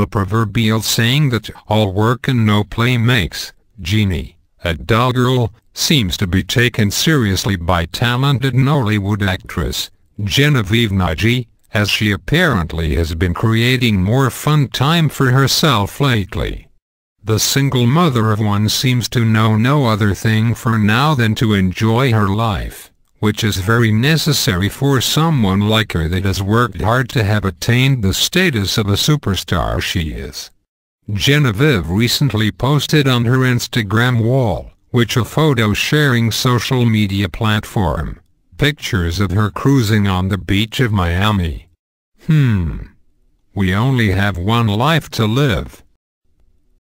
The proverbial saying that all work and no play makes genie a dull girl seems to be taken seriously by talented Nollywood actress Genevieve Nagy, as she apparently has been creating more fun time for herself lately. The single mother of one seems to know no other thing for now than to enjoy her life which is very necessary for someone like her that has worked hard to have attained the status of a superstar she is. Genevieve recently posted on her Instagram wall, which a photo-sharing social media platform, pictures of her cruising on the beach of Miami. Hmm. We only have one life to live.